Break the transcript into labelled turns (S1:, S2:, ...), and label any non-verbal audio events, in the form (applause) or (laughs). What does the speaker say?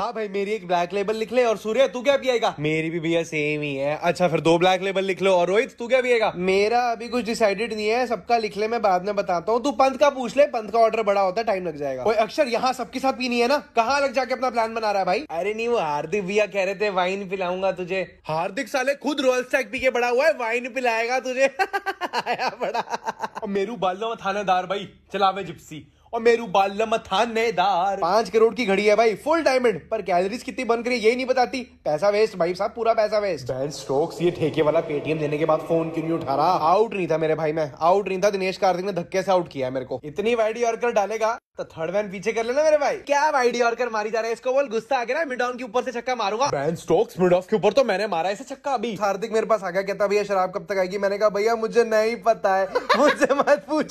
S1: हाँ भाई मेरी एक ब्लैक लेबल लिख ले और सूर्य तू क्या पिएगा मेरी भी भैया सेम ही है अच्छा फिर दो ब्लैक लेबल लिख लो और रोहित तू क्या पिएगा मेरा अभी कुछ डिसाइडेड नहीं है सबका लिख ले मैं बाद में बताता हूँ तू पंथ का पूछ ले पंथ का ऑर्डर बड़ा होता है टाइम लग जाएगा कोई अक्षर यहाँ सबके साथ पीनी है ना कहा लग जाके अपना प्लान बना रहा है भाई अरे नहीं वो हार्दिक भैया कह रहे थे वाइन पिलाऊंगा तुझे हार्दिक साले खुद रोयल स्टैक पी के बड़ा हुआ है वाइन पिलाएगा तुझे (laughs)
S2: बड़ा मेरू बालो थानेदार भाई चलावे जिप्सी
S1: और मेरू बाल थानेदार पांच करोड़ की घड़ी है भाई फुल डायमंड पर कैलोरीज कितनी बन रही है नहीं बताती पैसा वेस्ट भाई साहब पूरा पैसा वेस्ट बैन स्टोक्स ये ठेके वाला पेटीएम देने के बाद फोन क्यों नहीं उठा रहा आउट नहीं था मेरे भाई मैं आउट नहीं था दिनेश कार्तिक ने धक्के से आउट किया मेरे को इतनी वाइड यॉर्कर डालेगा तो थर्ड मैन पीछे कर लेना मेरे भाई क्या वाइड यॉर्कर मारी जा रहा है इसको बोल गुस्सा आ गया ना के ऊपर से छक्का मारूंगा बैन स्टोक्स मिड के ऊपर तो मैंने मारा ऐसे छक्का अभी हार्दिक मेरे पास आ गया कहता भैया शराब कब तक आएगी मैंने कहा भैया मुझे नहीं पता है मुझे मत पूछो